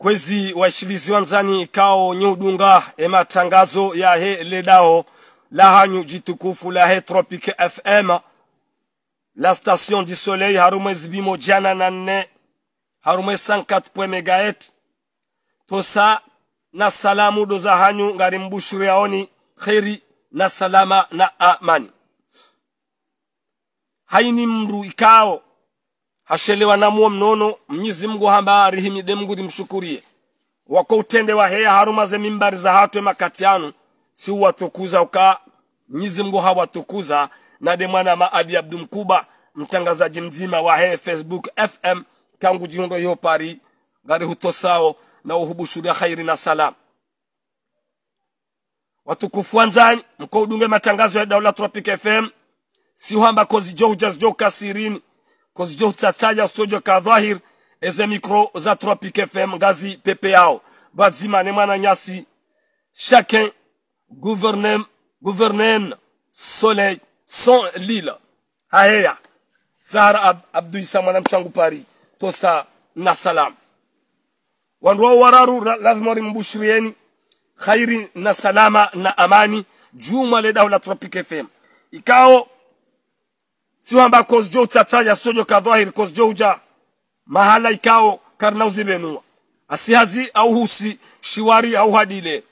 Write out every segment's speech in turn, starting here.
kwezi waishilizi wanzani kao nyudunga ematangazo ya he ledao la hanyu jitukufu la he tropic fm la station du soleil harume zibimo jana na nne harume 104 megaet tosa na salamu doza hanyu ngari yaoni kheri na salama na amani haini mru ikao hashelewa muo mnono mnyizi mngu hamba arihimide di mshukurie wako utende wa heya harumaze mimbari za hatwe makati yanu si watukuza uka mnyizi mngu hawatukuza nade mwana maadi abdu mkuba mtangazaji jimzima wa heye facebook fm kangu jihundo yo pari gari hutosao na ya khairi na salam watukufu wanzanyi mko udunge matangazo ya daula tropic fm si hamba kozi jo hujazjo kasirini kuzijia utsatsaja ka dhahir eze micro za tropic fm ngazi pepe yao ne mwana nyasi chacun gouvernem gouvernem soleil son lila haheya zahara ab, abduisa mwana mchangu pari tosa na salam wandu wao wararu lazima rimbushirieni khairi na salama na amani juma le dawla la tropic fm ikao siwamba kosjo tsatsa sojo kadhahir kosjo uja mahala ikao karna zibenua asihazi au husi shiwari au hadile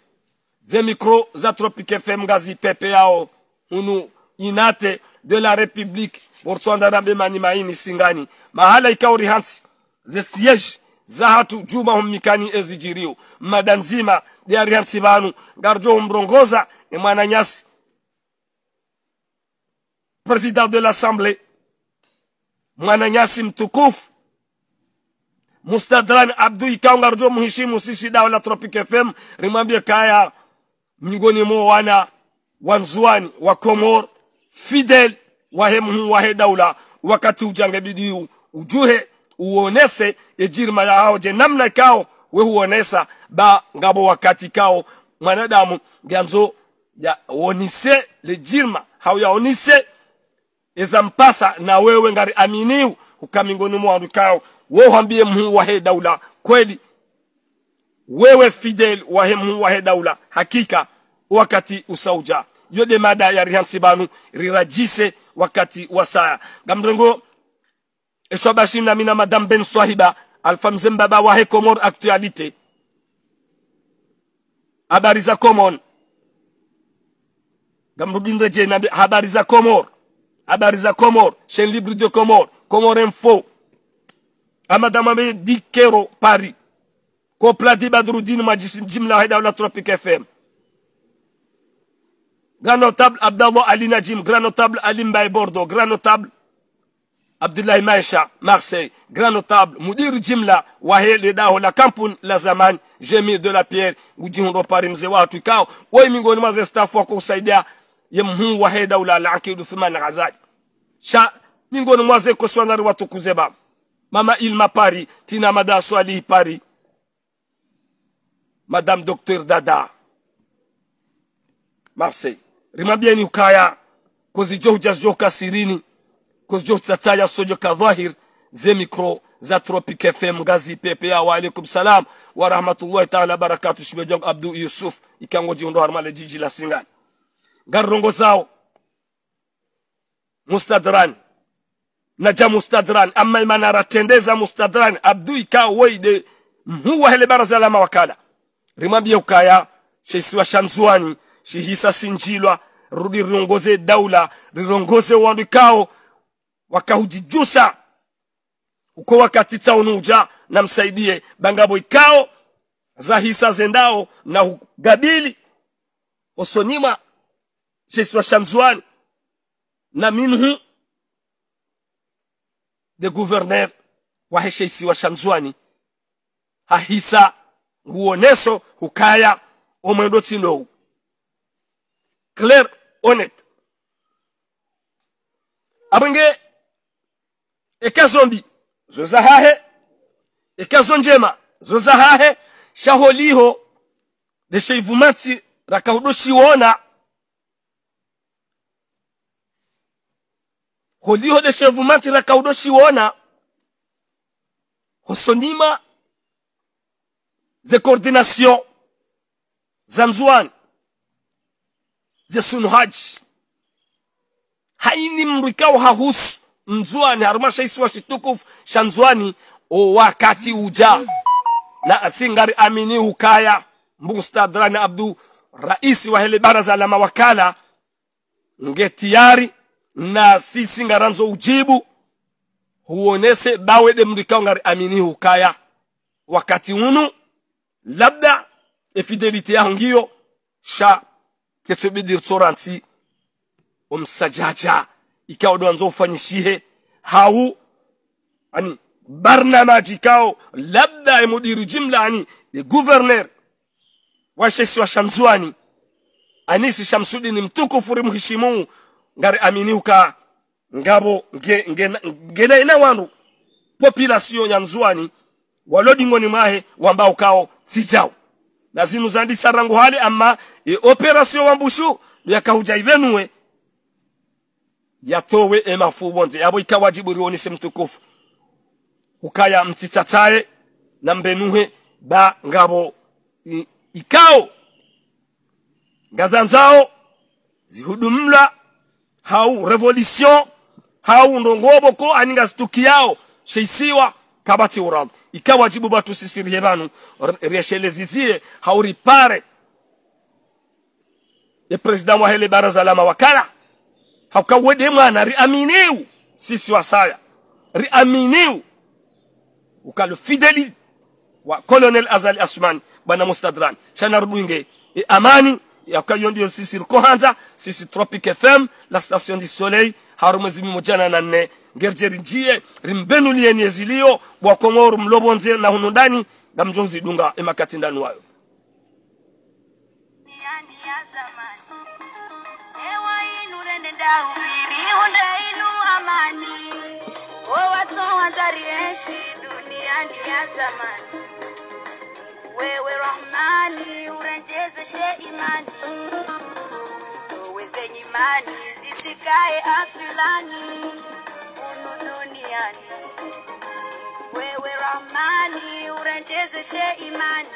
ze micro za tropic fm gazi pepe yao unu inate de la republique botswandana bemani maini singani mahala ikao rihans ze siege za hatu juma humikani ezijirio madanzima nzima rihansi banu garjo e mwana nyasi président de l'Assemblée, mwananyasi mtukufu Mustadran Abdu Ikao Ngarjo, mheshimu sisi dao la Tropic FM, rimambie kaya miongoni mo wana wanzuani wa Komor Fidel wahemhu wahe daula wakati ujange bidii ujuhe uonese ejirma ya hao je namna kao we huonesa ba ngabo wakati kao mwanadamu ganzo ya onise lejirma hau ya onise ezampasa na wewe ngari aminiu uka mwa mwandu wo hambie mhu wahe daula kweli wewe fidel wahe mhu wahe daula hakika wakati usauja yode mada ya rihansibanu rirajise wakati wa saa gamrengo eshwabashim na mina madam ben swahiba alfamzem wa wahe komor actualite habari za komon gamrudinreje na habari za komor Abariza Comor, Komoro, chaîne libre de Comor, Comore Info, Madame di kero Paris, ko Badroudine, badrudin majisim jimla haida la FM. Grand notable Abdallah Alina, Jim, grand notable Alim Bordeaux, grand notable Abdullah Maïcha, Marseille, grand notable, Moudir Jimla, Wahé, le la Kampoun, la Zaman, j'emir de la Pierre, Goudjion Ropari Mzewa, Tukao, Oye Mingoni Mazesta, Foko Saïdia, yemhun wahe dawla lakidu thuman azad sha miongoni mwaze koswanari watu kuzeba mama ilma pari tina mada swali pari madame docteur dada marseille rimabieni ukaya kozi johjas joka sirini kozi johtataya sojo ka dhahir ze micro za tropic fm ngazi pepe wa alaikum salam wa rahmatullahi taala barakatuh shibejog abdu yusuf ikango jiondo harmale jiji la singani zao mustadran naja mustadran amma imana ratendeza mustadran abdui ka weide mhuwa hele baraza la mawakala rimwambie ukaya shesiwa shanzuani shihisa sinjilwa rudi rongoze daula rirongoze wandu kao wakahujijusa uko wakati tsaunuja na msaidie bangabo ikao za hisa zendao na gabili osonima sisi washamzuani na minhu the governor waheshaisi washamzuani hahisa nguoneso hukaya omwendo tsindowu clair onet abwenge ekazo mbi zozahahe ekazo njema zozahahe shaholiho lesheivumati rakahudoshiwona holiho la kaudo shiwona hosonima ze coordination za mzwani ze sunhaj haini mrikao hahusu mzwani wa shitukufu sha o wakati uja na asingari amini hukaya mbugustadrani abdu raisi wa hele baraza la mawakala nge na sisi ngaranzo ujibu huonese dawede mrikao ngari amini hukaya wakati unu labda efidelite ya hongiyo sha ketsobedir tsoransi omsajaja ikao dwanzo ufanyishihe hau ani barnamaji majikao labda emudiru jimla ani e guverner washesi wa shamzuani anisi ni mtuku furimuhishimu ngari aminiuka ngabo ngena, ngena ina wandu population ya nzuani walodingoni mahe wamba ukao sijao lazimu zandi sarangu hali ama e operation wambushu yakahuja ivenuwe yatowe emafu bonze abo ikawajibu rioni semtukufu ukaya mtitatae na mbenuhe ba ngabo ikao ngazanzao zihudumla hau revolution hau ndongoboko aninga stuki yao sheisiwa kabati uradhi ikawajibu batusisirie banu hau ripare ya president wa hele baraza la mawakala haukawede mwana riaminiu sisi wasaya riaminiu ukalo fideli wa colonel azali asmani bwana mustadran shana rudwinge e amani yaka yondi sisi Rukohanza, sisi Tropic FM la Station du Soleil, haru mwezi mimo na nne ngerjeri njie rimbenu liye niezilio bwakomoru mlobonze na hunundani na mjonzi dunga emakati ndani wayo Amani, o the wanzari dunia ni ya wewe Rahmani, urejezeshe imani, tuweze imani zisikae asilani unu duniani. Wewe Rahmani, urejezeshe imani,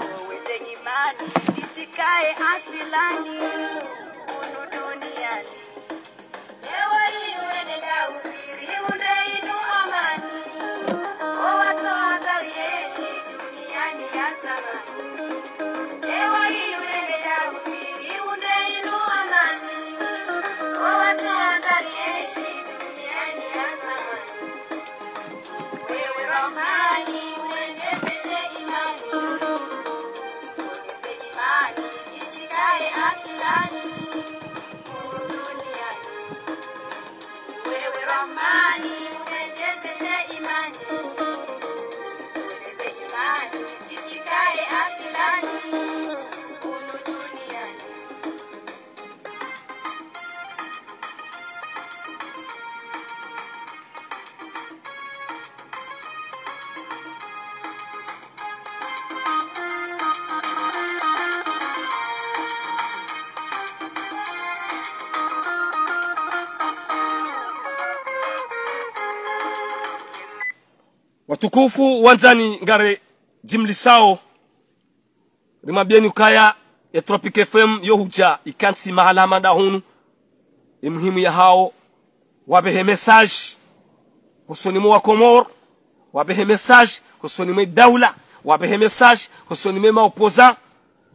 tuweze imani zisikae asilani unu duniani. hii iwe Daudi mama. tukufu wanzani ngare jimlisao rimabieni ukaya ya tropic fm yohuja ikansi mahala mada hunu imhimu ya hao wabehe message husoni mwa komor wabehe message husoni mwa daula wabehe message husoni mwa maopoza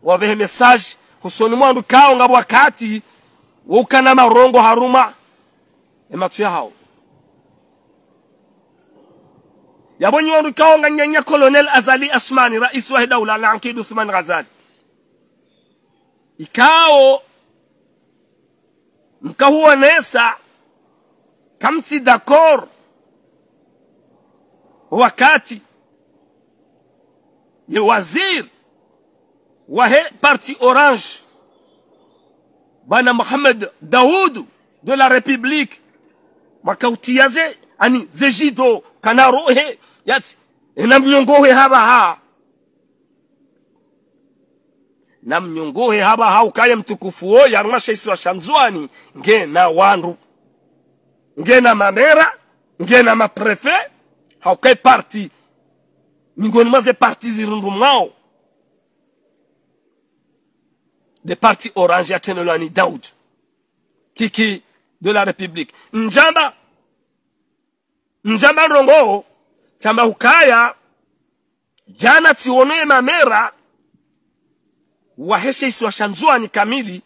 wabehe message husoni mwa ndu kao wakati wukana marongo haruma ematu ya hao yabonye wandu nga nyanya colonel azali asmani rais wa daula la ankidu Thuman ghazali ikao nesa, kamsi dakor wakati ye wazir wa parti orange bana Mohamed Dawudu, de la République makautiaze ani zejido kanarohe yatsi na habaha haba habaha ukaye mtukufu isi wa shanzuani nge na wandu nge na mamera nge na maprefe haukae parti miongoni mwa ze parti zirundu mwao de parti orange ni daud kiki de la republique njamba njamba rongoo hukaya jana tionee mamera waheshe isi washanzua ni kamili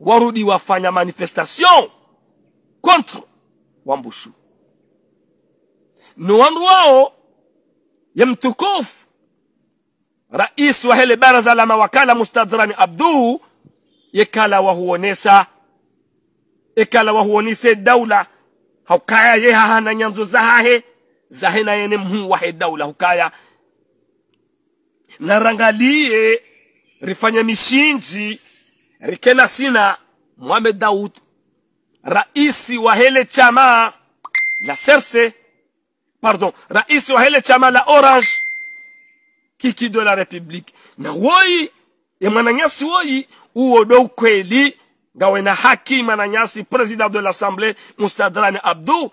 warudi wafanya manifestation contre wambushu ni wandu wao ya mtukufu rais wa hele baraza la mawakala mustadhrani abduhu yekala wahuonesa ekala wahuonise daula haukaya ye hahana nyanzo zahahe zahena yene mhu wahe daula hukaya narangalie rifanya mishinji rikena sina Mohamed Daud raisi wahele chama la serse pardon raisi wahele chama la orange kiki de la republique na woi ya mananyasi woi uwo do kweli na haki mwananyasi president de l'assemblée Mustadrani Abdou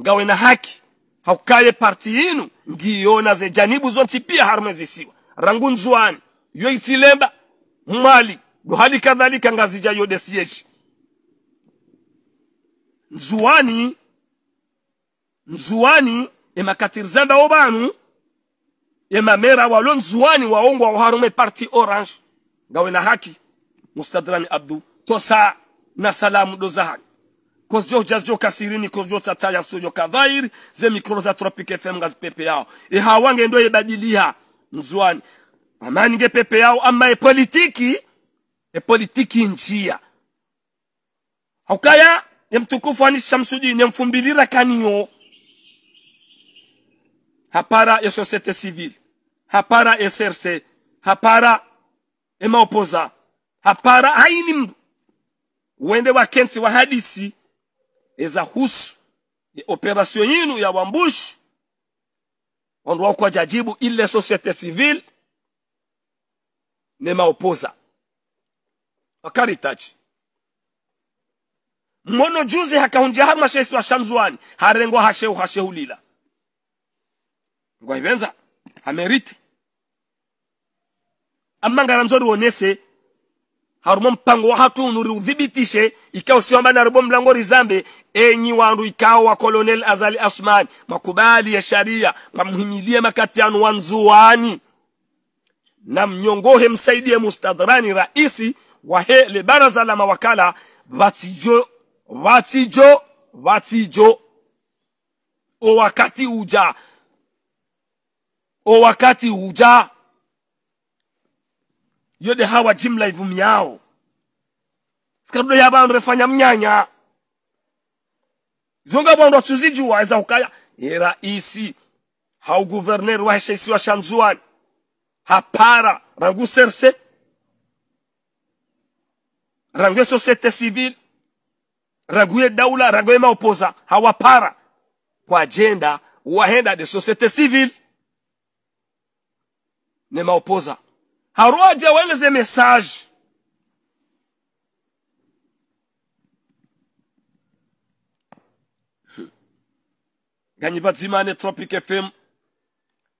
ngawe na haki haukaye parti yinu ngiona ze janibu zonti pia harumezisiwa rangu nzwani yo itilemba mwali kadhalika ngazi yo desieji nzuwani nzuwani emakatirzanda obanu emamera walo nzuwani wa harume parti orange ngawe na haki mustadrani abdu tosa na salamu dozahani kozjoja zjo kasirini kozjo tsataya sojo kadhairi ze mikro za Tropic FM ngazi pepe yao e hawange ndo yebadilia mzwani ama nge pepe yao ama e politiki e politiki njia haukaya ya e mtukufu ani Shamsudin mfumbilira kaniyo hapara ya e societe civile hapara ya e SRC hapara ya maopoza hapara haini mdu wende wa kensi wa hadisi ezahusu operasio yinu ya wambushi wandu jajibu ile societe civile nemaopoza itachi mwono juzi hakahunjia hamashesi wa shamzuani harengwa hashehu hashehulila ngwaivenza hamerite amma ngara mzori wonese harumo mpango wa hatu nuri udhibitishe ikao sio mbana harumo mlango rizambe enyi wandu ikao wa kolonel azali asman makubali ya sharia makati anu wanzuani na mnyongohe msaidie mustadhrani raisi wa le baraza la mawakala vatijo vatijo vatijo o wakati uja o wakati uja yode hawa jimla ivumiao sikarudo yabandu refanya mnyanya zonga bandu tuziju eza ukaya ye raisi hau waheshaisi wa shanzuani hapara rangu serse rangue societe rangu ye daula ye maopoza hawapara kwa agenda wahenda de societe civil ne maopoza hari waeleze mesaji ganyi bazimane tropic fm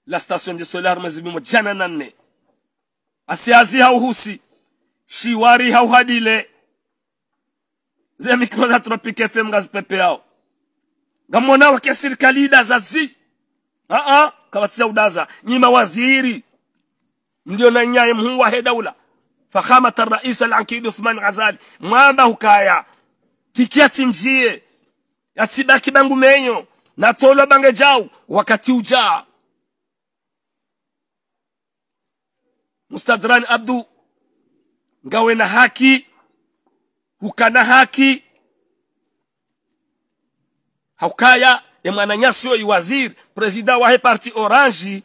la station de solar mazibimo jana na asiazi hauhusi shiwari hauhadile ze mikro za tropic fm ngazipepe yao ngamona wake serikali dazazi aa ah, ah, kavatisa udaza nyima waziri ndio na nyaye mhuwa he daula ta rais ankid uthman ghazali mwamba hukaya tikiati njie yatibaki bangu menyo tolo bange jau wakati ujaa mustadran abdu ngawe na haki hukana haki haukaya emwananyasi wa waziri wa wahe parti orange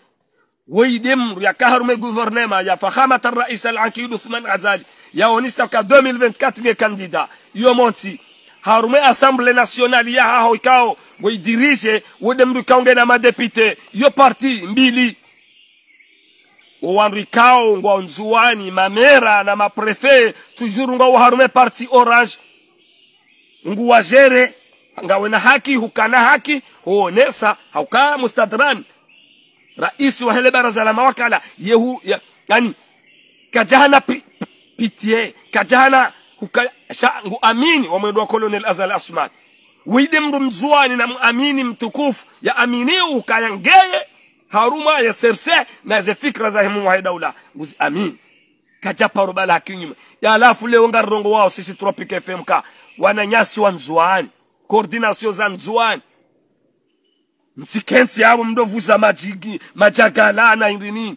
weyidemru yakaharume gouvernement ya fahamata rais al akid uthman azali yaonisaka 2024 nge kandida yomonti harume assemblée nationale yahaho ikao weidirige wedemru ikaonge na madepite yo parti mbili owandu ikao ngwa nzuwani mamera na maprefe tujuru ngwa uharume parti orange nguwajere ngawe na haki hukana haki huonesa haukaa mustadran rais wa hele baraza la mawakala yehu ya, yani kajana pitie kajana shangu amini wamwendwa colonel azal asman wide mndu mzuani na muamini mtukufu ya amini ukayangeye haruma ya serse na ze fikra za himu wa daula nguzi amin kajapa rubala kinyume ya alafu leo ngarongo wao sisi tropic fmk wananyasi wa mzuani koordinasio za mzuani msikensi avo mndovuza majigi majagalana irini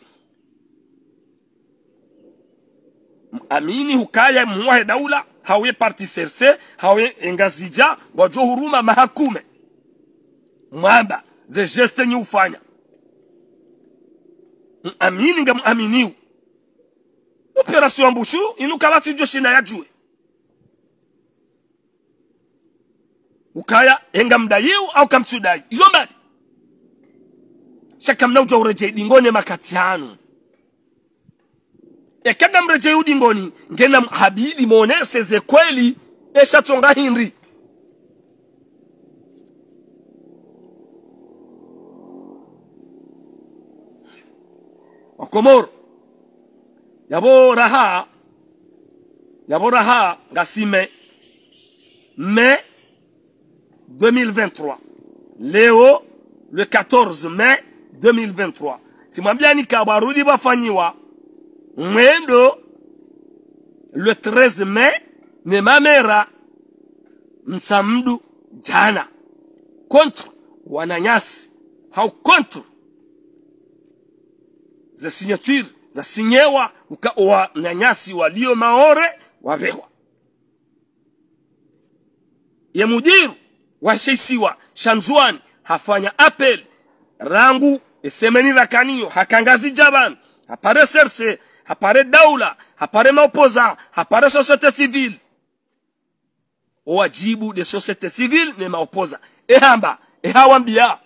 amini hukaya muwahe daula hawe parti serse hawe engazija wajo huruma mahakume mwamba ze jeste nye ufanya amini nga muaminiu operasio ambushu kawati ujo shina ya juwe. ukaya enga mdayiu au kamtsudayi. iyo mbali shakamna uja ureje dingoni makati kenda mreje u dingoni, ngena habidi moneseze kweli esha tonga hindi. wakomoro yabo raha yabo raha ngasime me, 2023 leo le 14 mai 2023 simwambiani kabarudi bafanyiwa mwendo le 13 mai ne mamera msamdu jana contre wananyasi hau contre za signature za sinyewa wananyasi walio maore wavewa ya mudiru washaisiwa shanzuani hafanya apeli rangu esemeni rakaniyo hakangazi jaban hapare serse hapare daula hapare mapoza hapare societe civile owajibu de societe civile ne maopoza ehamba ehawambia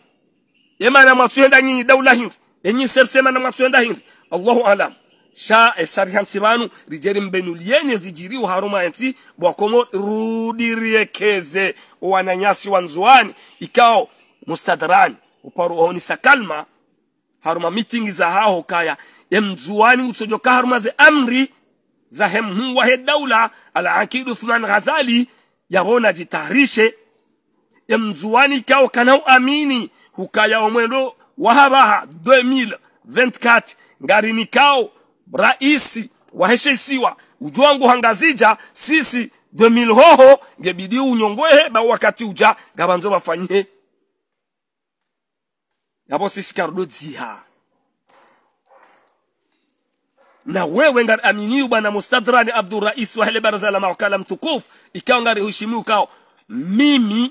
yemana mwatsuenda nyinyi daula hindi enyi serse mana mwatsuenda hindi allahu alam sha esarihan sibanu rijeri mbenulieni zijiriu haruma ensi bwakongo rudiriekeze wananyasi wanzuani ikao mustadrani oparuhonisa kalma haruma mitingi za haho kaya mzuwani usojoka haruma ze amri za hemhu wahe daula ala akidu thuman Ghazali jitahrishe ya mzuwani kawa kanau amini hukaya omwendo wahabaha 2024 ngari nikao raisi siwa ujuangu hangazija sisi 2000 hoho ngebidi unyongwehe ba wakati uja ngabanzo bafanyie hapo sisi ziha. na wewe ngari aminiu bwana mustadrani rais wa hele baraza la mawakala mtukufu ikawa ngari hushimiu ukao. mimi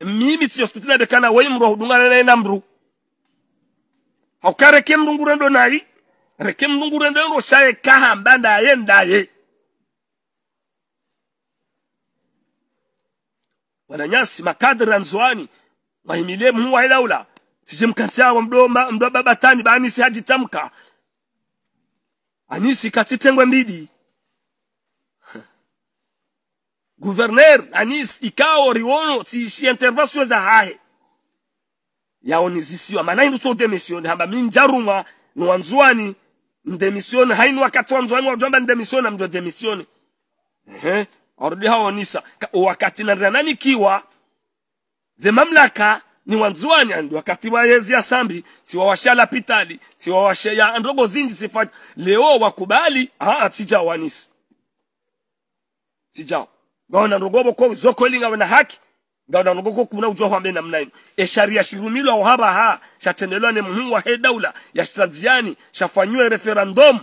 mimi tiyospitiladekana weimru ahudungana naye namru haukareke mrungurendo nai reke mrungurendo roshaye kahamba ndaye ndaye wananyasi makadra nzoani ula. muwahilaula sije mkanchawa mdoma mdoba batani baanisi hajitamka anisi katitengwe mbidi guverner anis ikao riwono tiishi intervention za hahe yaonizisiwa maana hinduso demisioni hamba minjaruma nuanzuani niwanzuani ndemisioni haini wakati wanzuani wajamba ndemisioni amjwa demisioni ehe arudi haonisa wakati na nikiwa ze mamlaka ni wanzwanya ndio wa yezi ya sambi si siwawashala pitali ya ndogo zinji sifanya leo wakubali haa sija wanisi sijao ngaona ndogobo ko zokolinga wana haki ngaona ndogobo kuna ujua hambe namna mnaimu e shari ya sharia wa uhaba haa shatendelwa ne muhimu wa hedaula ya shtanziani shafanyue referendum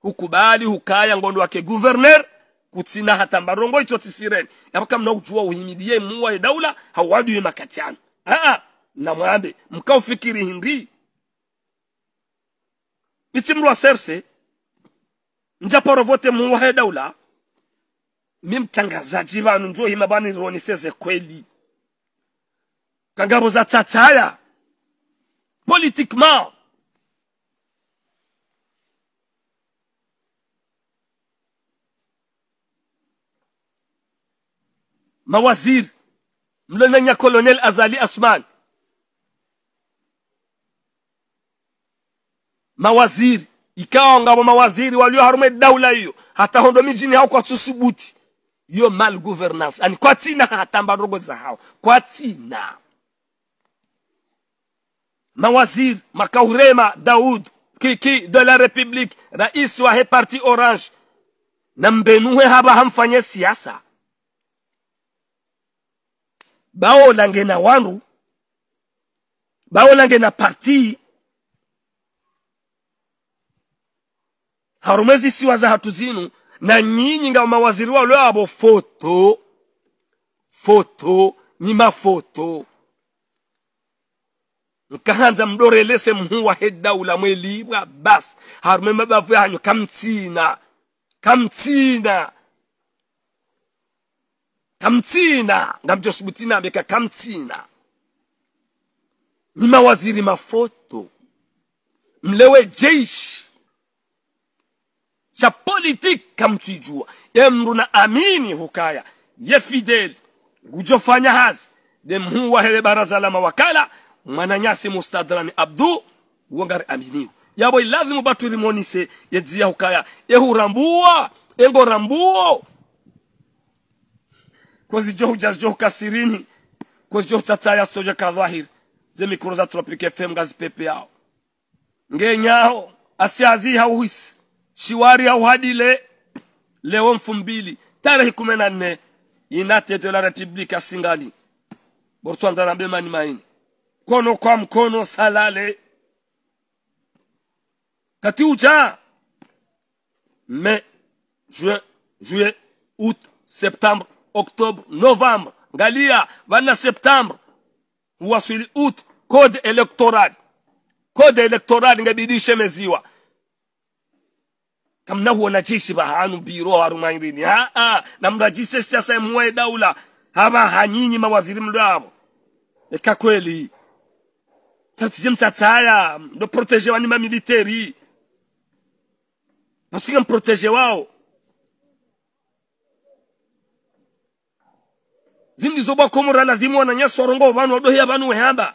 hukubali hukaya ngondo wake guverner kutina hatambarongo ito tisireni yabaka mna ujua uhimidie muwa hedaula hawadu yu makatiani aa ah, ah. namwambe mkaufikiri hindi Mitimruwa serse njaparo vote muwahe daula mi mtangazaji vanu njo roniseze kweli kangabo za tsatsaya politiquement mawaziri mlo na colonel azali asman mawaziri ikawa ngabo mawaziri walio harume daula hiyo hata hondo mijini hao kwa tusubuti hiyo mal governance ani kwa tina hatamba rogo za hao kwa tina mawaziri makaurema daud kiki de la republique rais wa he parti orange na mbenuwe haba hamfanye siasa lange na wandu lange na parti harumezi siwa za hatu zinu na nyinyi nga mawaziri wa leo abo foto foto ni mafoto nkahanza mdorelese mhuwa hedaula mwelibwa basi harume mabavu hanyo kamtsina kamtsina kamtsina nga mjosubutina ambeka kamtsina ni mawaziri mafoto mlewe jeishi cha politiki kamtijua emru na amini hukaya ye fideli ngujofanya hazi demhu hele baraza la mawakala mwananyasi mustadrani abdu wongari aminiwa yabo ilazimu batulimonise yedzia hukaya ehurambua engorambuo kozi johu jo kasirini kozi johu tsatsaaya soja ze zemikuru za tropic fm pepe yao ngenyaho asiazi hauhisi shiwari hauhadile leo mfumbili tarehe 14 inate de la republika singali borswanda nabemani maini kono kwa mkono salale kati uja mai juin juillet août septembre octobre, novembre galia, bana septembre wasili août, code électoral. code electoral ngabidishe meziwa kamna wanajeshi bahanu biro harumairini aa namrajise siasa mwe daula haba hanyinyi mawaziri mlwabo eka kweli tatije mtsatsaya ndo proteger wani mamiliteri basuke mproteger wao zimdi zoba komora rongo banu vanu ya banu wehamba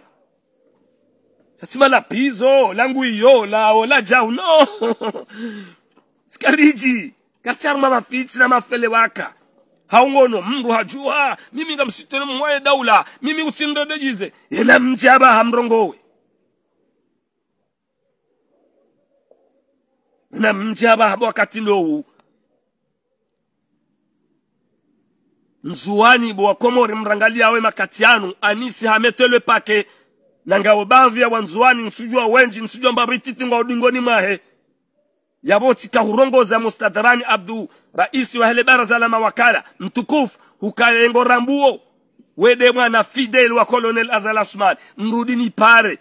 sasima la pizo langu iyo lao ola jau no sikaliji mama mafitsi na mafele waka haungono mru hajuha mimi ngamsitone mwaye daula mimi utsindodejize yena mjaba hamrongowe na mjaba habo wakati ndowu bwa komori mrangalia awe makatianu anisi hametelwe pake ngao bavya wa wanzuwani nsujua wenji nsujua mbarititi ngwa udingoni mwahe yabotsi za mustadharani abdu raisi wa hele baraza la mawakala mtukufu hukayengo rambuo wede mwana fidel wa colonel azal asman mrudini pare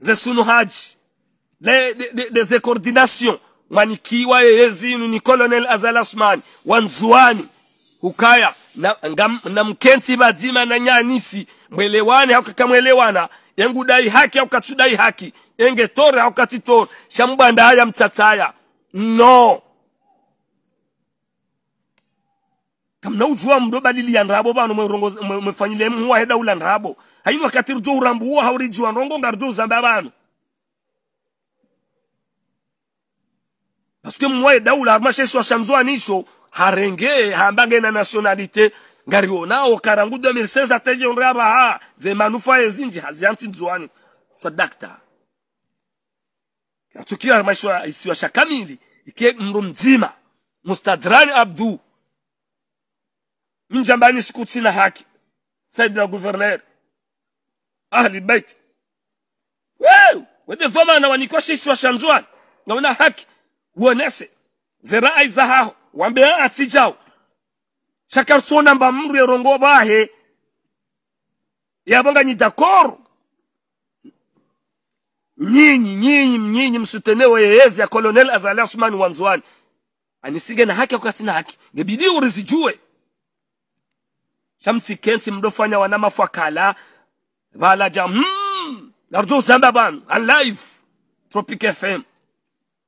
ze sunu haji le de, de, de, ze coordination mwanikiwa yeyezinu ni colonel azal asman wanzuani hukaya na, na mkensi bazima na nyanisi mwelewane au kakamwelewana dai haki au katsudai haki yenge tore au katitore shambanda haya mtataya no kamna ujua ya nrabo bano mwefanyile heda ula nrabo haini wakati rujo urambu uwa haurijiwa nrongo nga paske uzamba bano pasuke muwahe daula arumashesi nisho harenge hambange na nationalité ngariwo nawo karangu 2016 ateje onre ha ze manufa ezinji hazianti nzwani swa dakta yatukia maisha isiwa kamili ike mru mzima mustadrani abdu mjambani sikutina haki na gouverneur ahli bait weu wende zoma na wanikosha isiwasha nzwani ngaona haki uonese zera zahaho wambe chakar so namba mru ya rongo bahe yabanga ni dakoro nyinyi nyinyi msutene wa yeyezi ya kolonel azali asumani wanzuani anisige na haki akati na haki ngebidi urizijue kenti mdofanya wana wanamafakala balaja hmm, narjo zamba banu alive tropic fm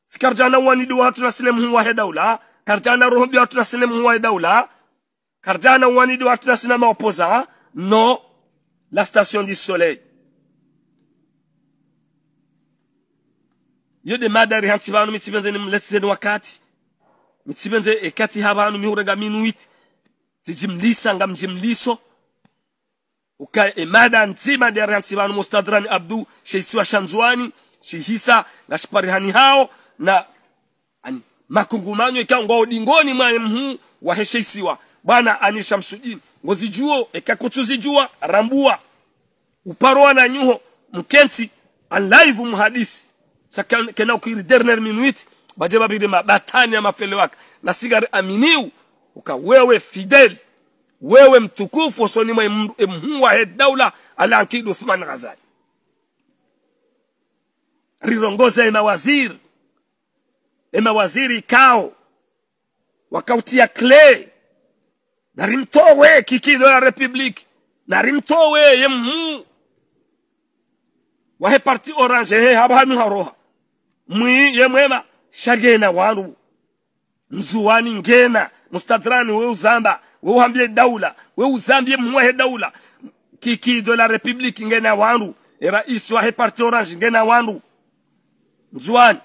sikarjana wani duwa tunasilemu wa hedaula kartana roho ɓe wattuna silem huwa e kartana karjana waniɗo wattuna sinama opposa no la station du soleil yo de madari han sibanu mi sibenze ni letiseni wakkati mi sibenze e kati habanu mi hurega min wit ti jimlisa ngam jimliso ukae imada e nzima dari han sibanu mustadrani abdu sheisiwa shanzuani shihisa na shiparihani hao na makungumanyo ngwa odingoni mwa mhu wahesheisiwa bwana anisha msujini ngozi juo ekakuchuzi jua rambua uparoa na nyuho mkensi alive muhadisi kena ukiri derner minuit bajeba bide mabatani ya mafele waka na sigari aminiu uka wewe fidel wewe mtukufu usoni mwa mhu wa daula ala ankidu Uthman gazali rirongoza waziri e mawaziri kao wakautia clay narimtowe kikido la republique narimtowe ye mhu wahe parti orange he haba haroha mwi ye mwema shagena wanu mzuwani ngena mustadrani we uzamba we uhambie daula we uzambie he daula kikido la republik ngena wanu e rais wahe parti orange ngena wanu mzuwani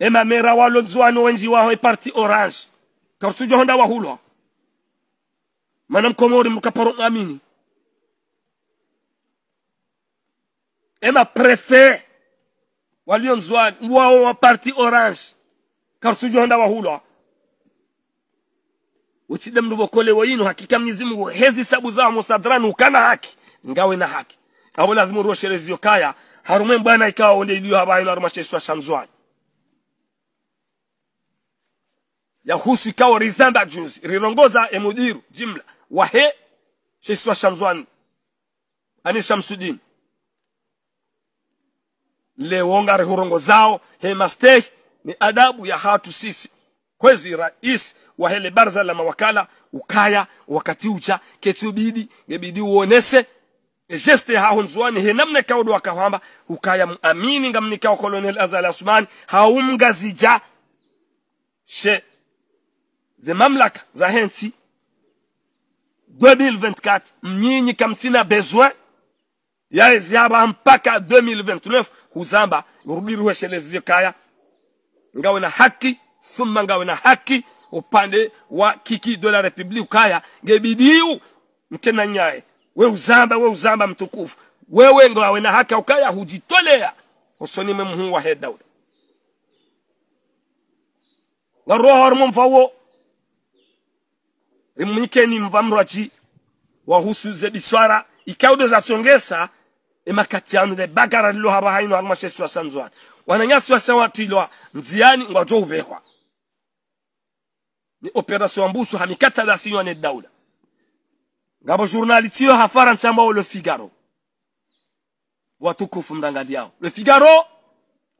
Ema mera walo mzwano wenji waho parti orange karsujo honda wahulwa manam komori mkaparo amini ema prefet walio mzwani wao wa parti orange karsujo honda wahulwa uchide wa inu hakika mwenyezi Mungu hezi sabu zao musadrani ukana haki ngawe na haki abo lazima urosherezio yokaya. harume bwana ikawa onde ibiyo habayo na rumasheshwa shamzwani yahusu ikawa rizamba juzi rirongoza emudiru jimla wahe wa shamzwani ani le wonga rihurongo zao hemastehi ni adabu ya hatu sisi kwezi rais wa hele barza la mawakala ukaya wakati ucha ketubidi gebidi uonese jeste e hao nzuani he namna kaudu wamba, ukaya muamini ngamnikao kolonel azali asumani zija, she ze mamlaka za hensi 2024 mnyinyi kamtina besoin ya ziaba mpaka 2029 huzamba urudiriwe shelezi kaya ngawe na haki thumma ngawe na haki upande wa kiki de la republique kaya ngebidiu mkena nyaye we uzamba we uzamba mtukufu wewe ngawe na haki ukaya hujitolea usoni memhu wa hedawle ngaroho mumfawo emunyikeni mvamrwaci wahusuze diswara ikaude za chongesa emakatiano de bagara lilo haba haino haruma sheswa sanzwana wananyasi wasawatilwa nziani ngwajo ubehwa ni operasyon mbushu hamikata da dasinywa ne daula ngabo journali tiyo hafara nsambao le figaro watukufu mdangali yao le figaro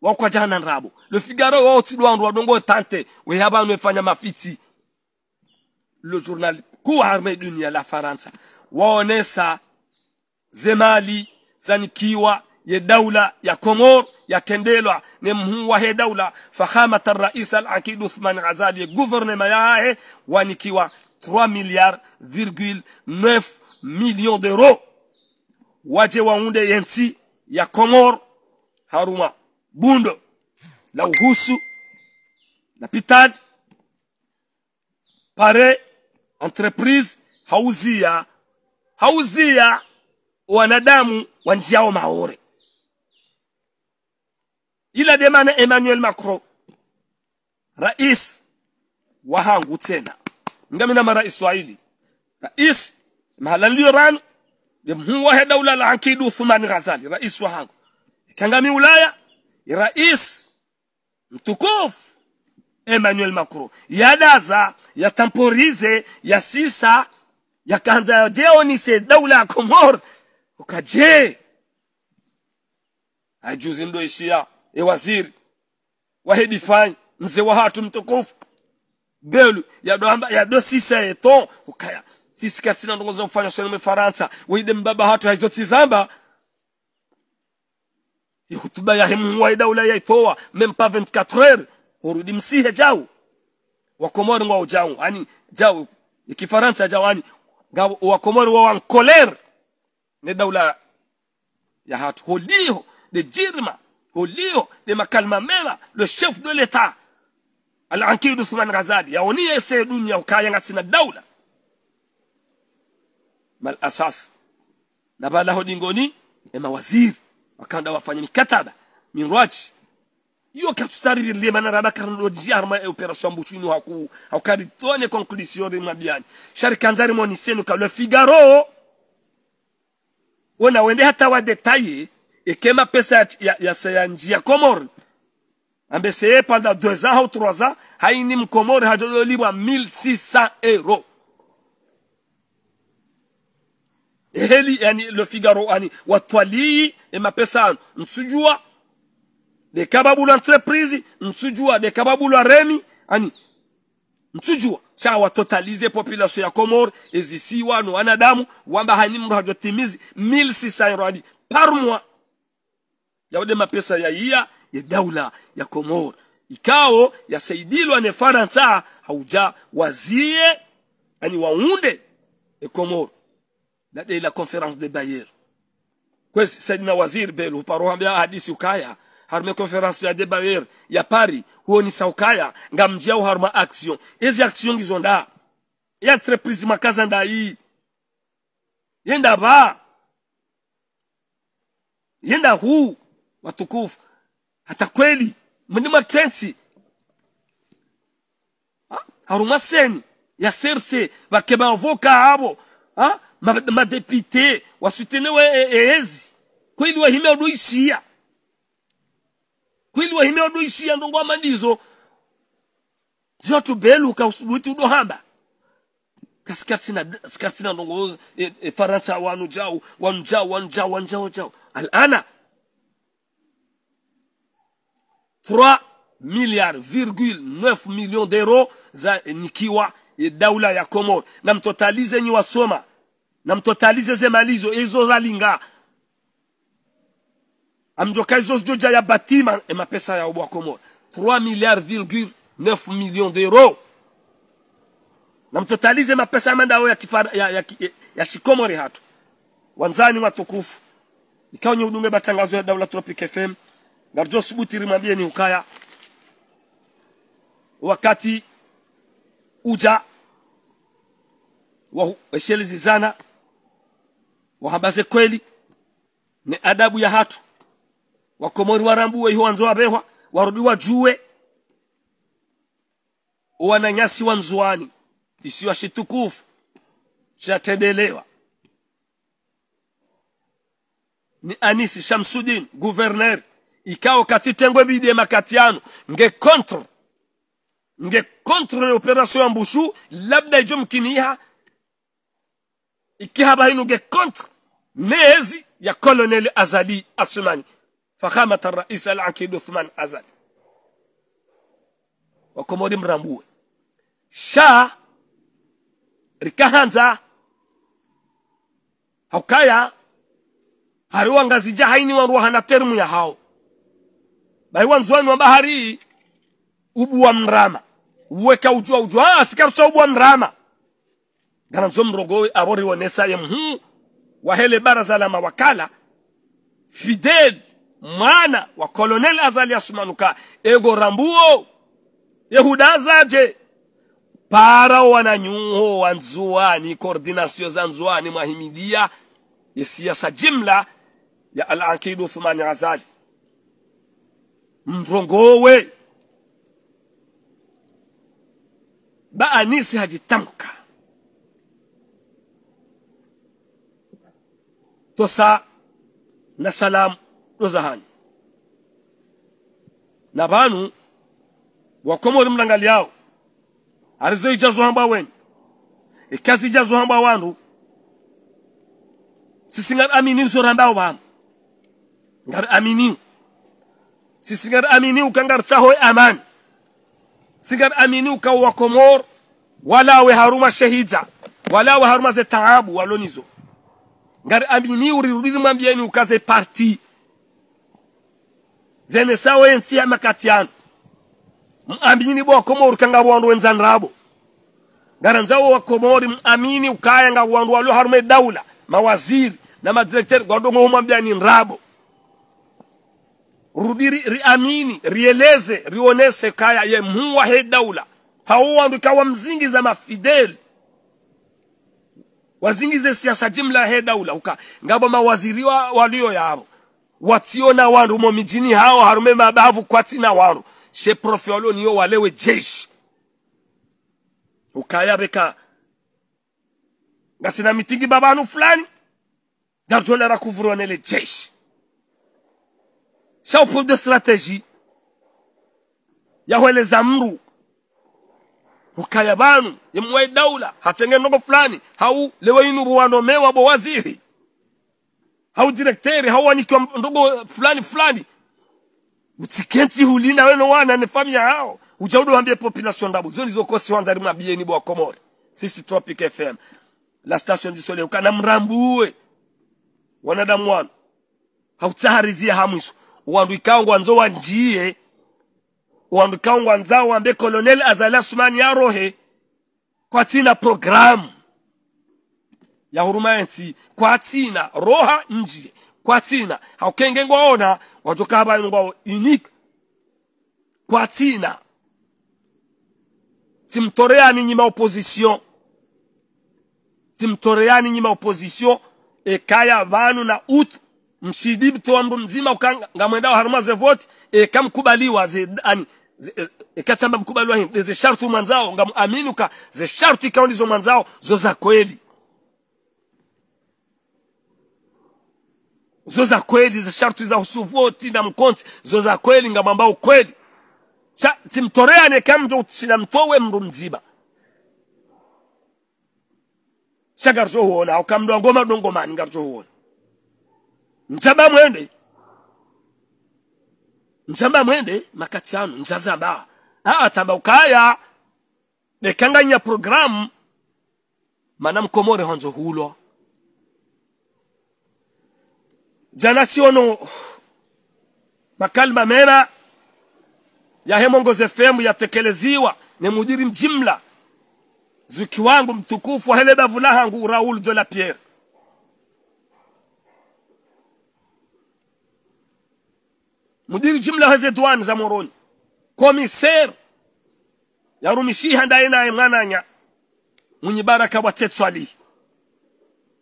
wa kwa jana nrabo le figaro wa tidwa ndwa dongo tante we haba nwefanya mafiti le journal armée dunia la faransa waonesa zemali zanikiwa ye daula ya komor yatendelwa ne mhuwa he daula fahamata rais al akid uthman azali ye guvernema yahe wanikiwa 3 milliards virgule 9 millions d'euros waje waunde yensi ya komor haruma bundo la uhusu la pitad pare entreprise hauzia hauzia wanadamu wa njiao maore ila demana Emmanuel Macron rais wa hangu tena ngamina mara Israeli rais mahalali Iran he dawla la akidu Uthman Ghazali rais wa hangu kangami Ulaya rais mtukufu Emmanuel Macron yadaza yatamporize yasisa yakanza yajeonise daula ya Komor ukaje ajuzi ndo ishia e waziri wahedifai mze wa hatu mtukufu belu yadoamba yadosisa yeto ukaya sisi katsina ndongoza mfanya swali mfaransa wide mbaba hatu haizotizamba hutuba ya hemu wa daula ya itowa. Mempa 24 heures urudi msihe jau komori ngwa ujau yani jau kifaransa jau yani komori wa wankoler ne dawla ya hatu holiho de jirma holiho de makalma mema le chef de l'etat al-ankid Uthman Ghazali yaonia se dunia ukayanga sina dawla mal asas na bala hodingoni ni mawaziri wakaenda wafanya mikataba minraji ka tsari katutari lema na rabaka ndo jiarma e operation bu bushinu haku di tone conclusion de mabiani shari kanzari mo ni senu ka le figaro wana wende hata wa e kema pesa ya ya sayanji ya komor ambe se pendant 2 ans ou 3 ans haini mkomori libwa 1600 euros eheli yani le figaro ani yani watwalii emapesa msujua de kababulu entreprise msujua de kababulu remi ani msujua cha watotalize population ya Komor ezisi wano wanadamu wamba hani mru hajotimizi 1600 rwadi par mois yaude mapesa ya iya ya daula ya Komor ikao ya yasaidilwa ne Faransa hauja wazie ani waunde e Komor na de la conference de Bayer kwesi saidina waziri belu paro parohambia hadisi ukaya harume conference ya debayer ya pari huo ni saukaya ngamjau haruma action ezi action hizo nda ya entreprise makaza nda hii yenda ba yenda huu watukufu hata kweli mnima kensi ha? haruma seni ya serse bakebavoka abo ha? ma, wasutene wa e, ezi kweli wahime odoishia kwili wahime odoishia ndongwama ndizo ziotubeluka usubuti udohamba kasikatsina kasikatina ndongo e, e, faransa wanu jau wanu jau wanu jau wanu jau jau alana 3 milliard virgul 9 milion d'euro za nikiwa e, daula ya komor na mtotalize nyi wasoma na mtotalize zemalizo izo zalinga amjoka hizo zijoja ya batima e mapesa ya Obwakomoro 3 milliards virgule 9 millions d'euros na mtotalize mapesa ya amandao ya, kifara, ya, ya, ya, ya shikomori hatu wanzani watukufu ikawa nye udunge batangazo ya Dawla Tropic FM garjo subutiri mwambie ni ukaya wakati uja weshelizizana wahambaze kweli ni adabu ya hatu wakomori warambuwe iho wanzo wabehwa warudi wajuwe wananyasi wa mzuani isiwa shitukufu chatendelewa ni anisi shamsudin guverner ikao katitengwe bide makatiano nge kontro nge le operation ya mbushu labda ijo mkiniha ikihaba hinu nge kontro mezi ya koloneli azali asumani فخامة الرئيس العقيد uthman أزاد wakomori mrambue sha rikahanza haukaya hariwa haini jahaini wanruwa hana termu ya hao baiwa nzuani wa bahari ubuwa mrama uweka ujua ujua ah, asikarusa ubuwa mrama gana nzo mrogowe awori wanesa ya wahele baraza la mawakala fidel mwana wa kolonel azali asumanuka ego rambuo wana nyuho wananyuho wanzuani koordinasio za nzuani ya siyasa jimla ya alakidu uthumani azali mrongowe baanisi hajitamka tosa na salamu dozahanyu na banu wakomori mrangali yao arizo ijazo hamba wenu ikazi ijazo hamba wanu sisi ngar ija zohamba wanhu sisingari aminiu sorambao vanhu ngari aminiu sisingari aminiu kangari tsahoe amani singari aminiu kauwa wala we haruma wala we haruma ze taabu walonizo ngari aminiu ririri mwambieni ukaze parti zene sawe nti ya makati anu muamini bwa komori kanga bwandu wenzanrabo garanzawo wa komori muamini ukaya nga bwandu walio harume daula mawaziri na madirekteri madirekter gwardo mwambia ni nrabo rudiri riamini rieleze rionese kaya ye muwa he daula hao wandu ikawa mzingi za mafidel wazingize siasa jimla he daula uka ngabo mawaziri wa, walio yabo wationa wandu mo mijini hao harume mabavu kwatina wandu she profe olo niyo walewe jeshi ukayabeka ngasina mitingi babanu fulani garjole rakuvronele jeshi sha upunde strategie yahweleza mru ukaya banu yemwai daula hatenge nogo fulani hau lewe inu wando mewa bo waziri au au hauanikiwa ndogo fulani fulani utikenti hulina weno wana nefamia hao ujaudu wambie population ndabu zoni zokosi wandari mwambie ni bwa komori sisi tropic fm la station du soleil kana mrambuwe wanadamu wano hautsaharizia hamwiso uwandwikangwa wanzo wanjie uwandwikangwa nzao wambe kolonel ya rohe kwa tina programu ya kwa tina roha njie tina haukenge ngwaona wachokaba ngwawo inik kwatsina simtoreani nyima opposition simtoreani nyima opposition ekaya vanu na utu mshidi to ambu mzima ngamwendao harumaze voti ekamkubaliwa zedani ekatsamba mkubaliwa ze shartu mwanzao ngamuaminuka ze shartu ikaondizo mwanzao zo za kweli zo za kweli za sharti za usuvoti na mkonti zo za kweli ngamwamba ukweli simtorea neka mtu sinamtowe mru mziba shagarcho huona au ukamdu ngoma dongomani garjo huona mtamba mwende mtamba mwende makati yanu ba aa tamba ukaya ne kanganya program manam komore hanzo hulo janati ono makalma mena ya Hemongozi FM yatekeleziwa ni mujiri mjimla zuki wangu mtukufu hele davu lahangu Raoul de la Pierre mudiri jimla haze duwani za moroni komiser yarumishiha ndaye mwananya mwenye baraka wa tetswali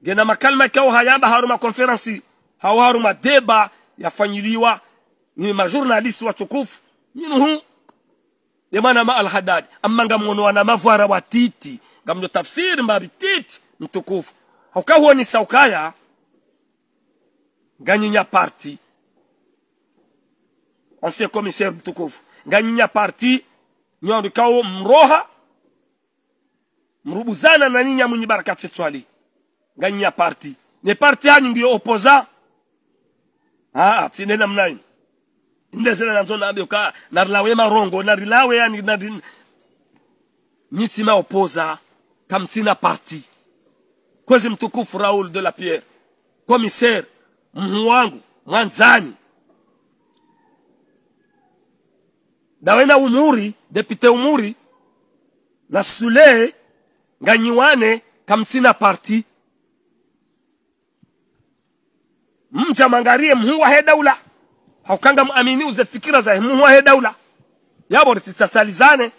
gena makalma kao hayamba haruma konferansi hawaru madeba yafanyiliwa ni majournalisi watukufu minhu demana ma alhadad amma ngamwonowana mavwara wa titi ngamnyo tafsiri mbabi titi mtukufu ni saukaya ganyinya parti ancien commissaire mtukufu ganyinya parti kawo mroha mrubuzana na ninya munyi barakati tswali nganyinya parti ne parti hanyi ndiyo opposant ah tine namna hii na nanzo nabyo ka narilawe marongo narilawe yani nadi nyitima opoza kamtsina parti kwezi mtukufu Raoul de la Pierre komisere mhu wangu mwanzani dawena umuri depite umuri na sule nganyiwane kamtsina parti mja mangarie mhuwa he daula haukanga muamini uze fikira za mhuwa he daula yabo tisasalizane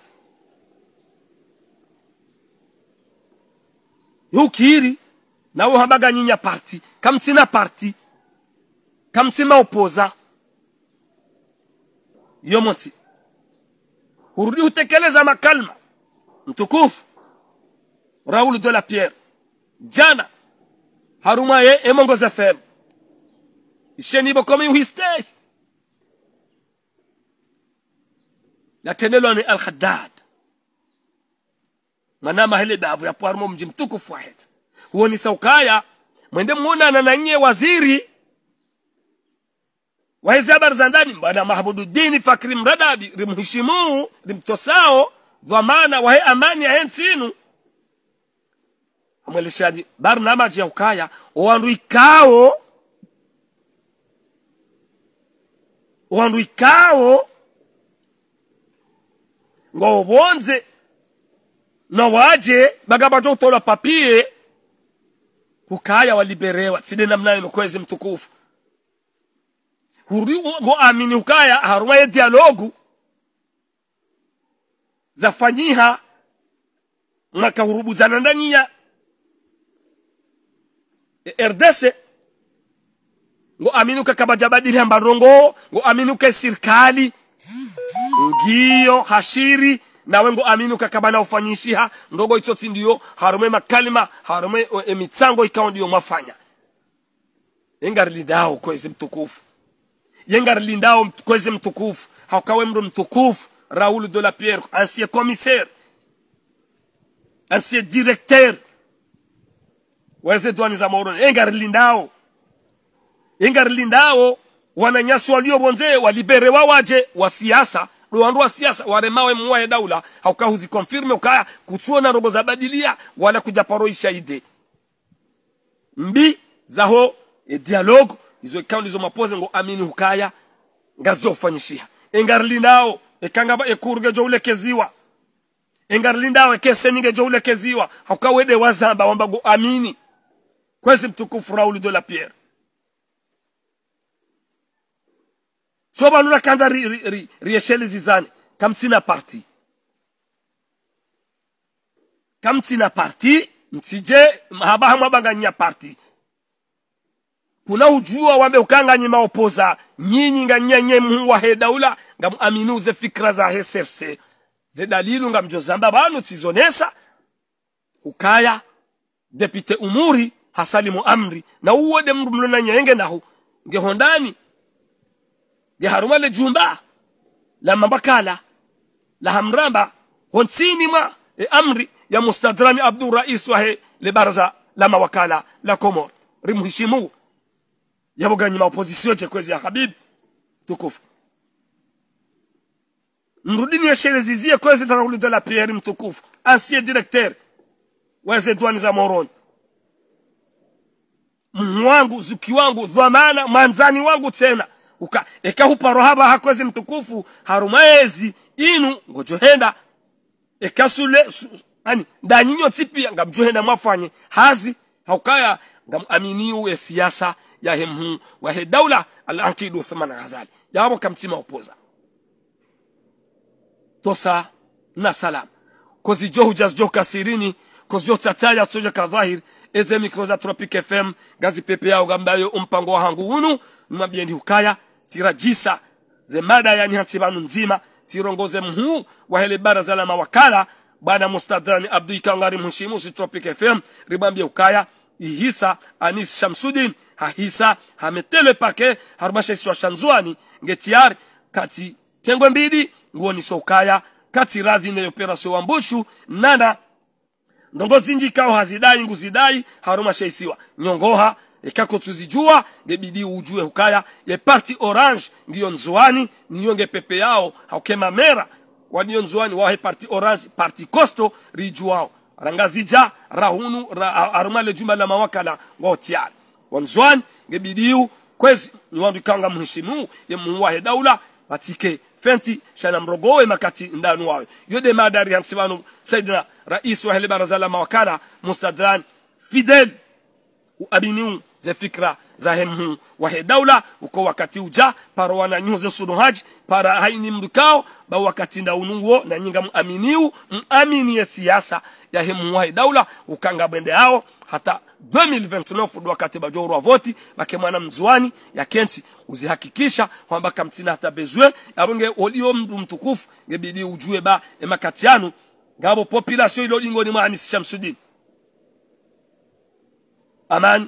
yukiri nawo habaga nyinya parti kamsina parti kamsima opoza yomoti urudi hutekeleza makalma mtukufu Raoul de la Pierre jana haruma ye Emongoza FM Isheni bokomi uhiste. Natendelwa ni Al-Haddad. Manama hele bavu ya puarmo mji mtukufu wa heta. Huo ni saukaya. Mwende muona na waziri. Wa hizi habari za ndani bwana Fakri Mradabi rimheshimu rimtosao dhamana wahe amani ya hensinu mweleshaji barnamaji ya ukaya owandu ikao wandu ikawo ngo ubonze na waje bagamba njo papie ukaya waliberewa sine namna hiyo mwezi mtukufu ngo amini ukaya haruma ye dialogu zafanyiha mwakahurubuzana ndani ya e, RDC ngo aminuke kabajabadiri ambarongo ngo aminuke sirkali ngiyo hashiri nawe ngo aminuka kabana ufanyishiha ndogo itsotsi ndiyo harume makalima harume emitsango eh, eh, ikao ndiyo mwafanya yengarilindao kwezi mtukufu yengarilindao kwezi mtukufu haukawe mru mtukufu Raoul de la Pierre ancien commissaire ancien directeur weze duani za moroni yengarilindao ingarilindao wananyasi walio bonze walibere wawaje wa siasa ruwandu wa siasa mwa ya daula haukahuzi confirme ukaya na rogo za badilia wala kujaparoisha ide mbi zaho e dialogue izo ikawa ndizo mapoze ngo amini hukaya ngazijo ufanyishia engarlindao ekangaba ekurge jo ule keziwa ulekeziwa engarlindao ekeseninge jo ule ulekeziwa haukawede wazamba wamba wambago amini kwezi mtukufu Raoul de la Pierre coba luna kanza riesheli zizani. kam parti kam sina parti msije haba nya parti kuna ujua wambe ukanganyi maopoza nyinyi nganyanye muwa hedaula ngamuaminuze fikra za heserse ze dalilu mjozamba. banu tizonesa ukaya depite umuri hasalimu amri na nye enge na hu. nahu ngehondani yaharuma le jumba la mabakala la hamramba honsini ma e amri ya mustadrami abdul rais wa he le baraza la mawakala la komor rimheshimu opposition opozisio kwezi ya habib tukufu mrudini yashelezizie kwezi tarakuliza la pierre mtukufu ancien directeur weze douane za moroni mwangu zuki wangu dhamana manzani wangu tena uka eka ekeho parohaba hakoze mtukufu harumaezi inu ngojohenda eka sule su, ani ndanyinyo tsipia ngamjohenda mwafanye hazi haukaya ngam aminiu ya siasa ya hemhu wa he daula al ankidu thamana ghazali yabo kamtima upoza tosa na salam kozi johu jaz jo kasirini kozi jo tataya tsoja kadhahir eze mikroza za tropic fm gazi pepe yao gambayo umpango wa hangu unu mabiendi hukaya sirajisa zemada yani hansibanu nzima sirongoze mhu wa hele baraza la mawakala bwana mustadrani abdui kangari mheshimu sitropic fm ribambia ukaya ihisa anis shamsudin hahisa hametele pake harumasheswa shanzuani ngetiar kati tengwe mbidi nguoni sokaya kati radhi neyoperasio wambushu nana zinji kao hazidai nguzidai haruma harumashaisiwa nyongoha ekako tuzijua ngebidi ujue hukaya ye parti orange ndiyo nzuani niyo ngepepe yao haukema mera waniyo nzuani wahe parti orange parti costo rijuao rangazija rahunu ra, arumale juma la mawakala waotiari wanzuani ngebidiu kwezi niwandikanga mheshimu ye muwahe daula batike fenti shana mrogowe makati ndanu wawe yode madari hansibanu saidina rais wa hele baraza la mawakala mustadran fidel uabiniu ze fikra za hemhu wahe daula uko wakati uja paro wana nyuze sunu haji para haini mdukao ba wakati nda ununguo na nyinga muaminiu muamini ya siyasa ya hemhu wahe daula ukanga bende hao hata 2029 ndo wakati bajoro wa voti bake mwana mzuani ya kenti uzihakikisha kwamba kamtina hata bezwe yabonge olio mdu mtukufu ngebidi ujue ba emakati yanu ngabo population ilo lingoni mwa Anis Shamsuddin amani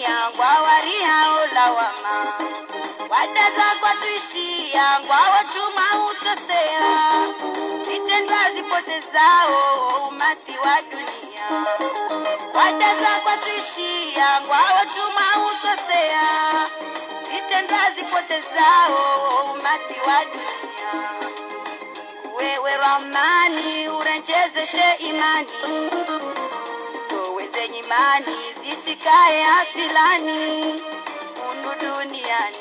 kuumia, ngwawaria ulawama, wadaza kwa tuishi kwatuishia, ngwawatuma utotea, zitendwa zipotezao umati wa dunia, wadaza kwa tuishi kwatuishia, ngwawatuma utotea, zitendwa zipotezao umati wa dunia wewe Ramani, urenjezeshe imani, toweze nitikae asilani unu duniani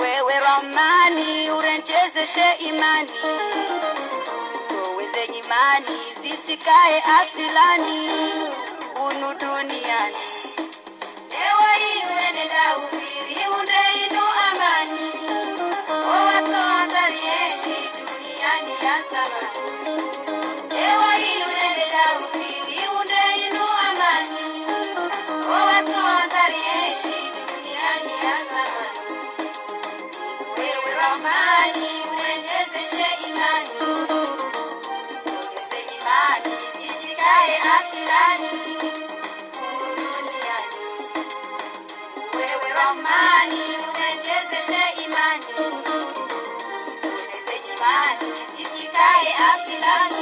wewe ramani urenchezeshe imani toweze nyimani zitikae asilani unu duniani ewa inu inuenenda uvi la